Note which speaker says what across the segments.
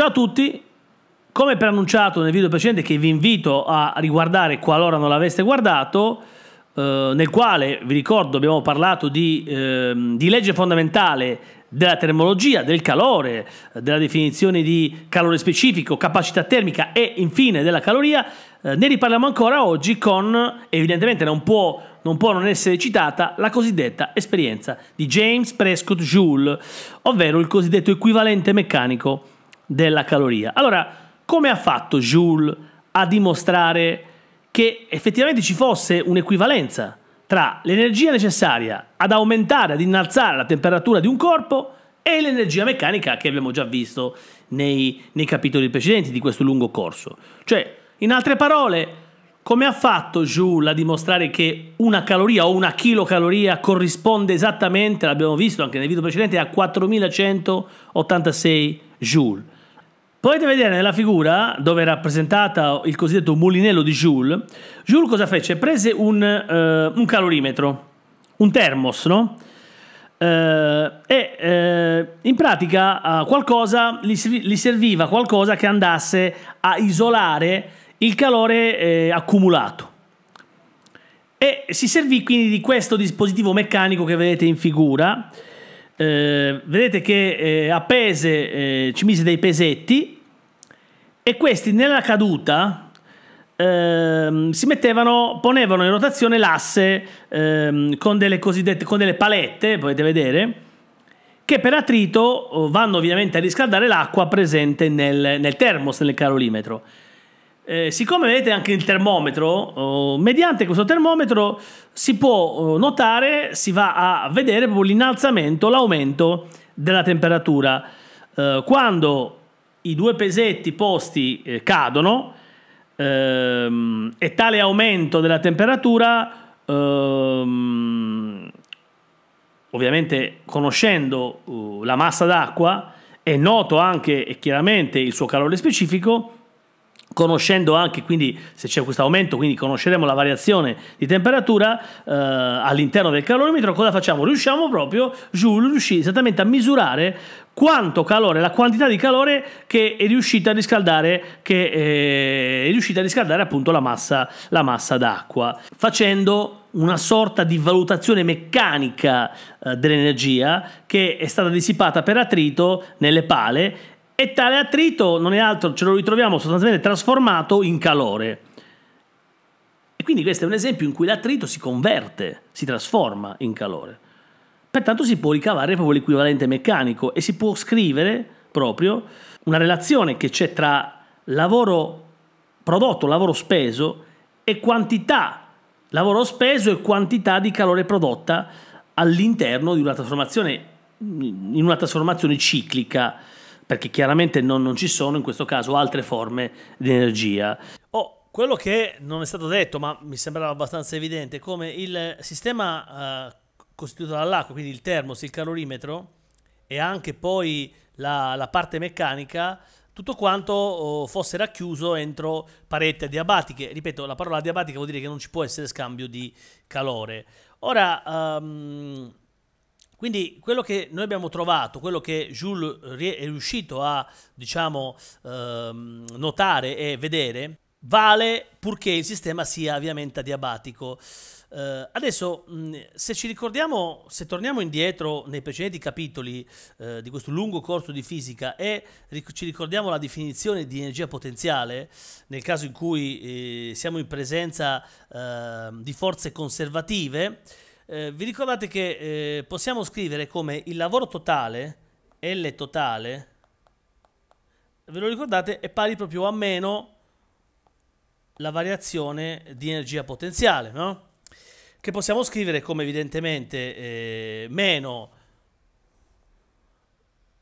Speaker 1: Ciao a tutti, come preannunciato nel video precedente che vi invito a riguardare qualora non l'aveste guardato, eh, nel quale vi ricordo abbiamo parlato di, eh, di legge fondamentale della termologia, del calore, della definizione di calore specifico, capacità termica e infine della caloria, eh, ne riparliamo ancora oggi con, evidentemente non può, non può, non essere citata, la cosiddetta esperienza di James Prescott Joule, ovvero il cosiddetto equivalente meccanico della caloria. Allora, come ha fatto Joule a dimostrare che effettivamente ci fosse un'equivalenza tra l'energia necessaria ad aumentare, ad innalzare la temperatura di un corpo e l'energia meccanica che abbiamo già visto nei, nei, capitoli precedenti di questo lungo corso. Cioè, in altre parole, come ha fatto Joule a dimostrare che una caloria o una chilocaloria corrisponde esattamente, l'abbiamo visto anche nel video precedente, a 4186 Joule? Potete vedere nella figura dove è rappresentato il cosiddetto mulinello di Joule. Joule cosa fece? Prese un, eh, un calorimetro, un termos, no? Eh, e eh, in pratica qualcosa, gli, serviva qualcosa che andasse a isolare il calore eh, accumulato. E si servì quindi di questo dispositivo meccanico che vedete in figura eh, vedete che eh, a pese eh, ci mise dei pesetti e questi nella caduta ehm, si mettevano, ponevano in rotazione l'asse ehm, con delle cosiddette con delle palette, potete vedere, che per attrito oh, vanno ovviamente a riscaldare l'acqua presente nel, nel termos, nel calorimetro. Eh, siccome vedete anche il termometro, oh, mediante questo termometro si può oh, notare, si va a vedere proprio l'innalzamento, l'aumento della temperatura. Eh, quando i due pesetti posti eh, cadono ehm, e tale aumento della temperatura, ehm, ovviamente conoscendo uh, la massa d'acqua, è noto anche e chiaramente il suo calore specifico, conoscendo anche quindi se c'è questo aumento quindi conosceremo la variazione di temperatura eh, all'interno del calorimetro cosa facciamo riusciamo proprio Joule riuscì esattamente a misurare quanto calore la quantità di calore che è riuscita a riscaldare che eh, è riuscita a riscaldare appunto la massa la massa d'acqua facendo una sorta di valutazione meccanica eh, dell'energia che è stata dissipata per attrito nelle pale e tale attrito non è altro, ce lo ritroviamo sostanzialmente trasformato in calore. E quindi questo è un esempio in cui l'attrito si converte, si trasforma in calore. Pertanto si può ricavare proprio l'equivalente meccanico e si può scrivere proprio una relazione che c'è tra lavoro prodotto, lavoro speso e quantità, lavoro speso e quantità di calore prodotta all'interno di una trasformazione, in una trasformazione ciclica perché chiaramente non, non ci sono in questo caso altre forme di energia. Oh, quello che non è stato detto, ma mi sembrava abbastanza evidente, come il sistema eh, costituito dall'acqua, quindi il termos, il calorimetro e anche poi la, la parte meccanica, tutto quanto oh, fosse racchiuso entro pareti adiabatiche. Ripeto, la parola adiabatica vuol dire che non ci può essere scambio di calore. Ora, um, quindi quello che noi abbiamo trovato, quello che Jules è riuscito a diciamo, ehm, notare e vedere, vale purché il sistema sia ovviamente adiabatico. Eh, adesso, mh, se ci ricordiamo, se torniamo indietro nei precedenti capitoli eh, di questo lungo corso di fisica e ric ci ricordiamo la definizione di energia potenziale, nel caso in cui eh, siamo in presenza ehm, di forze conservative, eh, vi ricordate che eh, possiamo scrivere come il lavoro totale, L totale, ve lo ricordate, è pari proprio a meno la variazione di energia potenziale, no? Che possiamo scrivere come evidentemente eh, meno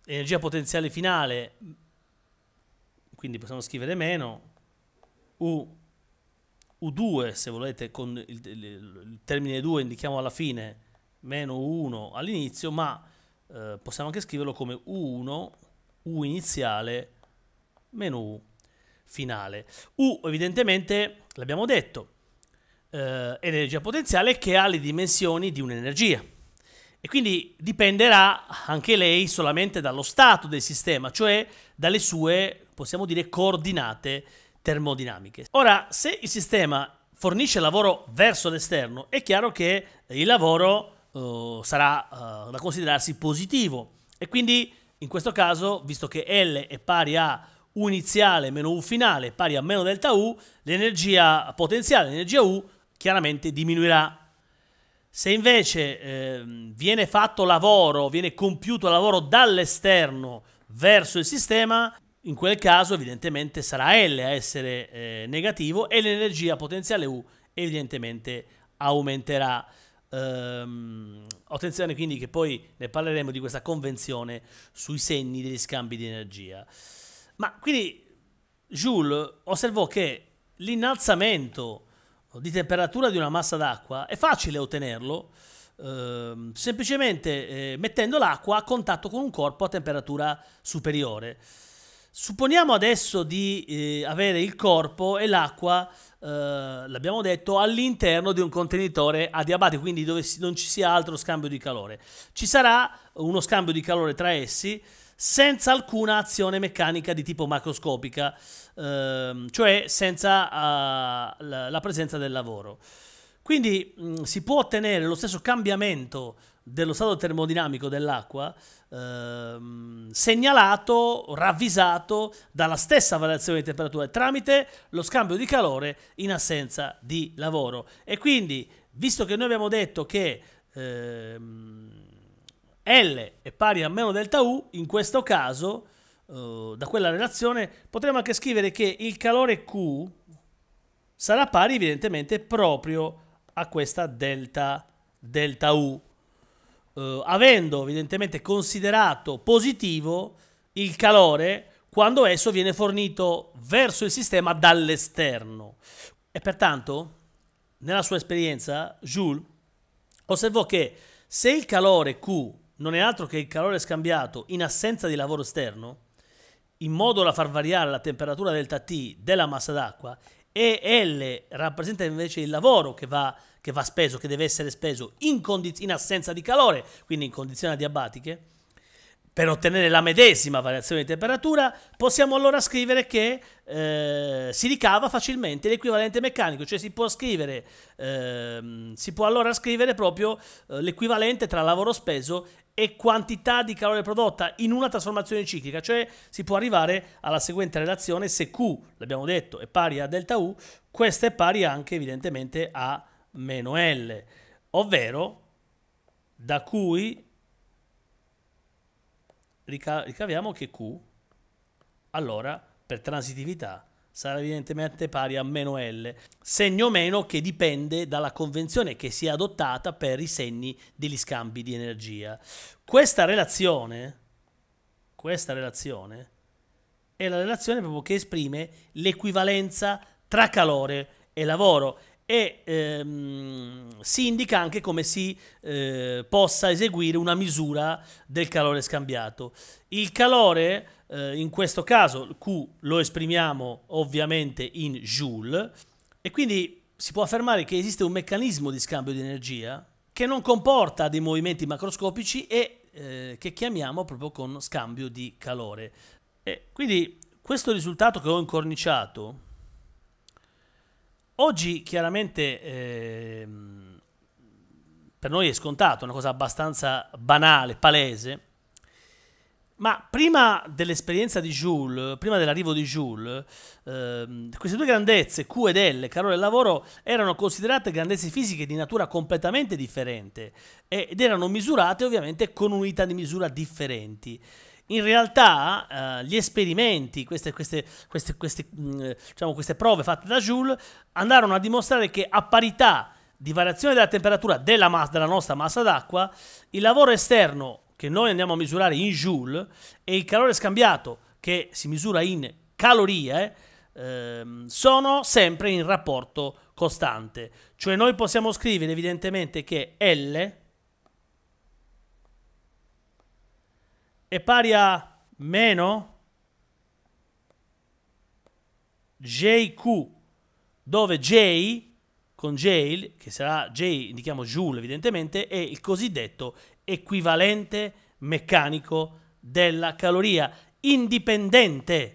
Speaker 1: energia potenziale finale, quindi possiamo scrivere meno U U2, se volete, con il, il, il termine 2 indichiamo alla fine meno U1 all'inizio, ma eh, possiamo anche scriverlo come U1, U iniziale, meno U finale. U evidentemente, l'abbiamo detto, eh, è l'energia potenziale che ha le dimensioni di un'energia e quindi dipenderà anche lei solamente dallo stato del sistema, cioè dalle sue, possiamo dire, coordinate termodinamiche. Ora, se il sistema fornisce lavoro verso l'esterno, è chiaro che il lavoro uh, sarà uh, da considerarsi positivo e quindi in questo caso, visto che L è pari a U iniziale meno U finale pari a meno delta U, l'energia potenziale, l'energia U, chiaramente diminuirà. Se invece eh, viene fatto lavoro, viene compiuto lavoro dall'esterno verso il sistema, in quel caso evidentemente sarà L a essere eh, negativo e l'energia potenziale U evidentemente aumenterà. Um, attenzione quindi che poi ne parleremo di questa convenzione sui segni degli scambi di energia. Ma quindi Joule osservò che l'innalzamento di temperatura di una massa d'acqua è facile ottenerlo ehm, semplicemente eh, mettendo l'acqua a contatto con un corpo a temperatura superiore. Supponiamo adesso di eh, avere il corpo e l'acqua, eh, l'abbiamo detto, all'interno di un contenitore adiabatico, quindi dove non ci sia altro scambio di calore. Ci sarà uno scambio di calore tra essi senza alcuna azione meccanica di tipo macroscopica, ehm, cioè senza uh, la, la, presenza del lavoro. Quindi mh, mm, si può ottenere lo stesso cambiamento dello stato termodinamico dell'acqua ehm, segnalato, ravvisato dalla stessa variazione di temperatura tramite lo scambio di calore in assenza di lavoro. E quindi, visto che noi abbiamo detto che ehm, L è pari a meno delta U, in questo caso, eh, da quella relazione, potremmo anche scrivere che il calore Q sarà pari evidentemente proprio a questa delta, delta U eh, avendo evidentemente considerato positivo il calore quando esso viene fornito verso il sistema dall'esterno. E pertanto, nella sua esperienza, Jules osservò che se il calore Q non è altro che il calore scambiato in assenza di lavoro esterno, in modo da far variare la temperatura delta T della massa d'acqua, e L rappresenta invece il lavoro che va, che va speso, che deve essere speso in, condiz- in assenza di calore, quindi in condizioni adiabatiche, per ottenere la medesima variazione di temperatura, possiamo allora scrivere che eh, si ricava facilmente l'equivalente meccanico, cioè si può scrivere, eh, si può allora scrivere proprio eh, l'equivalente tra lavoro speso e quantità di calore prodotta in una trasformazione ciclica, cioè si può arrivare alla seguente relazione se Q, l'abbiamo detto, è pari a delta U, questa è pari anche evidentemente a meno L, ovvero da cui ricaviamo che Q allora per transitività sarà evidentemente pari a meno L, segno meno che dipende dalla convenzione che si è adottata per i segni degli scambi di energia. Questa relazione, questa relazione è la relazione proprio che esprime l'equivalenza tra calore e lavoro e ehm, si indica anche come si eh, possa eseguire una misura del calore scambiato. Il calore, eh, in questo caso Q, lo esprimiamo ovviamente in joule e quindi si può affermare che esiste un meccanismo di scambio di energia che non comporta dei movimenti macroscopici e eh, che chiamiamo proprio con scambio di calore. E quindi questo risultato che ho incorniciato Oggi chiaramente eh, per noi è scontato, una cosa abbastanza banale, palese, ma prima dell'esperienza di Jules, prima dell'arrivo di Jules, eh, queste due grandezze, Q ed L, calore e lavoro, erano considerate grandezze fisiche di natura completamente differente eh, ed erano misurate ovviamente con unità di misura differenti. In realtà eh, gli esperimenti, queste, queste, queste, queste, mh, mm, diciamo, queste prove fatte da Joule, andarono a dimostrare che a parità di variazione della temperatura della, massa, della nostra massa d'acqua, il lavoro esterno che noi andiamo a misurare in joule e il calore scambiato che si misura in calorie ehm, sono sempre in rapporto costante. Cioè noi possiamo scrivere evidentemente che L è pari a meno JQ, dove J con J, che sarà J, indichiamo Joule evidentemente, è il cosiddetto equivalente meccanico della caloria, indipendente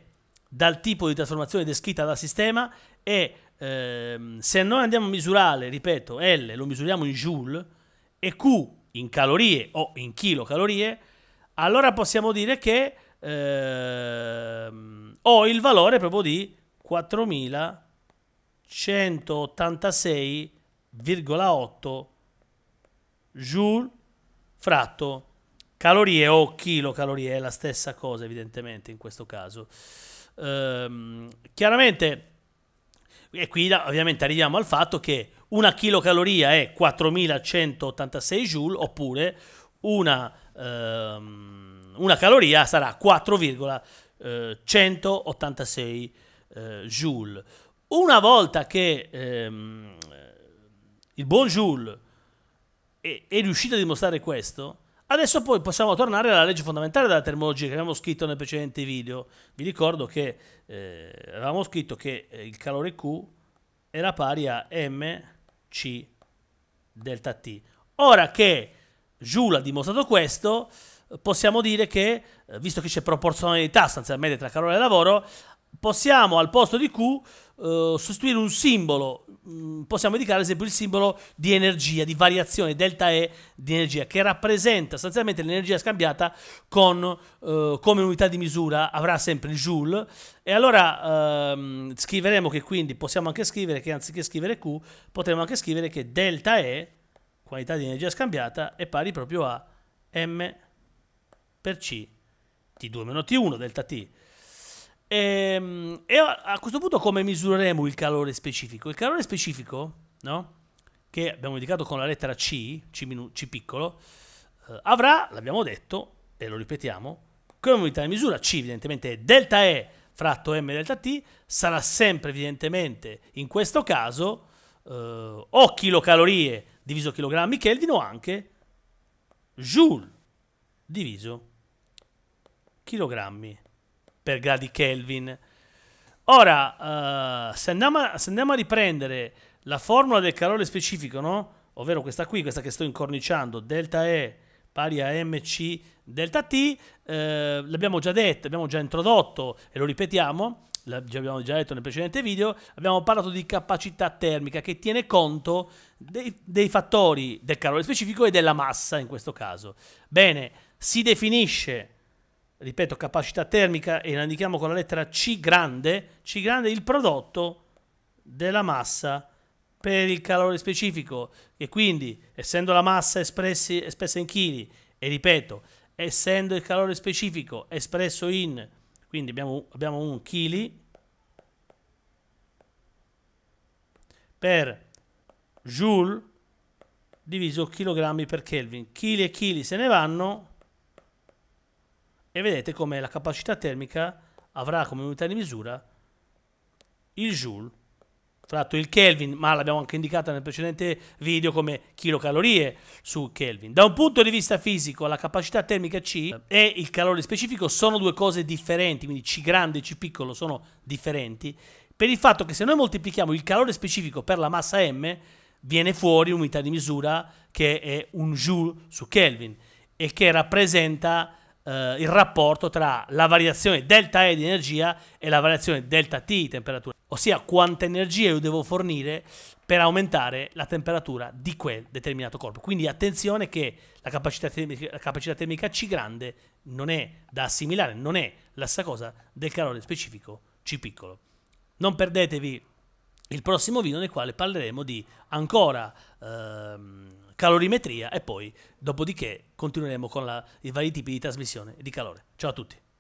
Speaker 1: dal tipo di trasformazione descritta dal sistema e ehm, se noi andiamo a misurare, ripeto, L lo misuriamo in Joule e Q in calorie o in kilocalorie, allora possiamo dire che ehm, ho il valore proprio di 4186,8 joule fratto calorie o chilocalorie, è la stessa cosa evidentemente in questo caso. Ehm, chiaramente, e qui ovviamente arriviamo al fatto che una chilocaloria è 4186 joule oppure una, ehm, una caloria sarà 4,186 eh, eh, joule. Una volta che ehm, il buon Joule è, è riuscito a dimostrare questo, Adesso poi possiamo tornare alla legge fondamentale della termologia che abbiamo scritto nel precedente video. Vi ricordo che eh, avevamo scritto che eh, il calore Q era pari a mc delta T. Ora che Joule ha dimostrato questo, possiamo dire che, eh, visto che c'è proporzionalità sostanzialmente tra calore e lavoro, possiamo al posto di Q eh, sostituire un simbolo, mm, possiamo indicare ad esempio il simbolo di energia, di variazione delta E di energia, che rappresenta sostanzialmente l'energia scambiata con, eh, come unità di misura, avrà sempre il joule, e allora ehm, scriveremo che quindi possiamo anche scrivere che anziché scrivere Q, potremmo anche scrivere che delta E quantità di energia scambiata è pari proprio a m per c T2 meno T1 delta T. Ehm, e, e a questo punto come misureremo il calore specifico? Il calore specifico, no? che abbiamo indicato con la lettera C, C, minu- C piccolo, eh, avrà, l'abbiamo detto, e lo ripetiamo, come unità di misura C evidentemente è delta E fratto M delta T, sarà sempre evidentemente in questo caso eh, o chilocalorie diviso chilogrammi Kelvin o anche Joule diviso chilogrammi per gradi Kelvin. Ora, uh, se, andiamo a, se, andiamo a, riprendere la formula del calore specifico, no? ovvero questa qui, questa che sto incorniciando, delta E pari a mc delta t, eh, l'abbiamo già detto, abbiamo già introdotto e lo ripetiamo, abbiamo già detto nel precedente video, abbiamo parlato di capacità termica che tiene conto dei, dei fattori del calore specifico e della massa in questo caso. Bene, si definisce ripeto, capacità termica e la indichiamo con la lettera C grande, C grande il prodotto della massa per il calore specifico e quindi essendo la massa espressa in chili e ripeto, essendo il calore specifico espresso in quindi abbiamo, abbiamo un chili per joule diviso chilogrammi per Kelvin. Chili e chili se ne vanno e vedete come la capacità termica avrà come unità di misura il joule tra l'altro il Kelvin, ma l'abbiamo anche indicata nel precedente video come chilocalorie su Kelvin. Da un punto di vista fisico, la capacità termica C e il calore specifico sono due cose differenti, quindi C grande e C piccolo sono differenti, per il fatto che se noi moltiplichiamo il calore specifico per la massa M, viene fuori un'unità di misura che è un joule su Kelvin e che rappresenta eh, il rapporto tra la variazione delta E di energia e la variazione delta T di temperatura, ossia quanta energia io devo fornire per aumentare la temperatura di quel determinato corpo. Quindi attenzione che la capacità termica, la capacità termica C grande non è da assimilare, non è la stessa cosa del calore specifico C piccolo. Non perdetevi il prossimo video nel quale parleremo di ancora ehm, calorimetria e poi, dopodiché, continueremo con la, i vari tipi di trasmissione di calore. Ciao a tutti.